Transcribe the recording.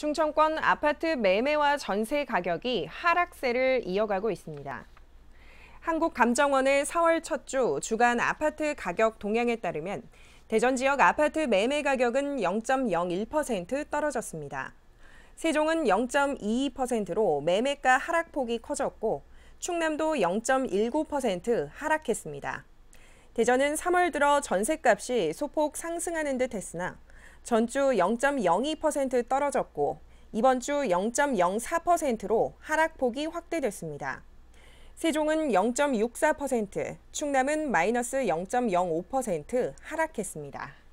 충청권 아파트 매매와 전세 가격이 하락세를 이어가고 있습니다. 한국감정원의 4월 첫 주 주간 아파트 가격 동향에 따르면 대전 지역 아파트 매매 가격은 0.01% 떨어졌습니다. 세종은 0.22%로 매매가 하락폭이 커졌고 충남도 0.19% 하락했습니다. 대전은 3월 들어 전셋값이 소폭 상승하는 듯 했으나 전주 0.02% 떨어졌고 이번 주 0.04%로 하락폭이 확대됐습니다. 세종은 0.64%, 충남은 마이너스 0.05% 하락했습니다.